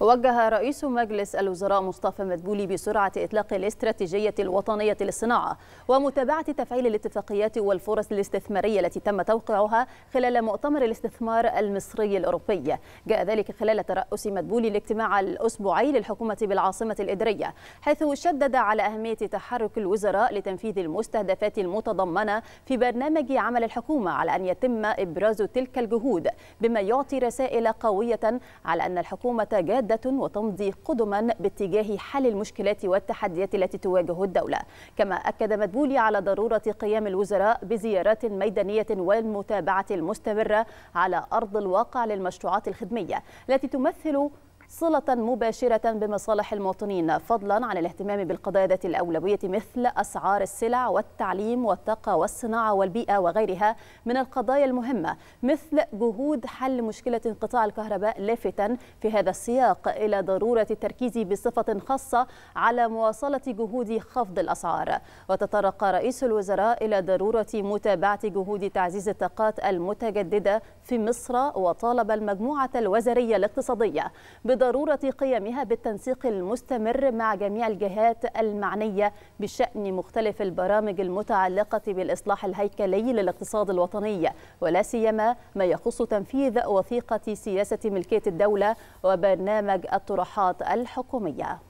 ووجه رئيس مجلس الوزراء مصطفى مدبولي بسرعة إطلاق الاستراتيجية الوطنية للصناعة ومتابعة تفعيل الاتفاقيات والفرص الاستثمارية التي تم توقيعها خلال مؤتمر الاستثمار المصري الأوروبي جاء ذلك خلال ترأس مدبولي الاجتماع الأسبوعي للحكومة بالعاصمة الإدرية حيث شدد على أهمية تحرك الوزراء لتنفيذ المستهدفات المتضمنة في برنامج عمل الحكومة على أن يتم إبراز تلك الجهود بما يعطي رسائل قوية على أن الحكومة جادة جادة وتمضي قدما باتجاه حل المشكلات والتحديات التي تواجه الدولة كما أكد مدبولي على ضرورة قيام الوزراء بزيارات ميدانية والمتابعة المستمرة على أرض الواقع للمشروعات الخدمية التي تمثل صلة مباشرة بمصالح المواطنين فضلا عن الاهتمام بالقضايا ذات الأولوية مثل أسعار السلع والتعليم والطاقة والصناعة والبيئة وغيرها من القضايا المهمة مثل جهود حل مشكلة انقطاع الكهرباء لافتا في هذا السياق إلى ضرورة التركيز بصفة خاصة على مواصلة جهود خفض الأسعار وتطرق رئيس الوزراء إلى ضرورة متابعة جهود تعزيز الطاقات المتجددة في مصر وطالب المجموعة الوزارية الاقتصادية بضروره قيامها بالتنسيق المستمر مع جميع الجهات المعنيه بشان مختلف البرامج المتعلقه بالاصلاح الهيكلي للاقتصاد الوطني ولا سيما ما يخص تنفيذ وثيقه سياسه ملكيه الدوله وبرنامج الطروحات الحكوميه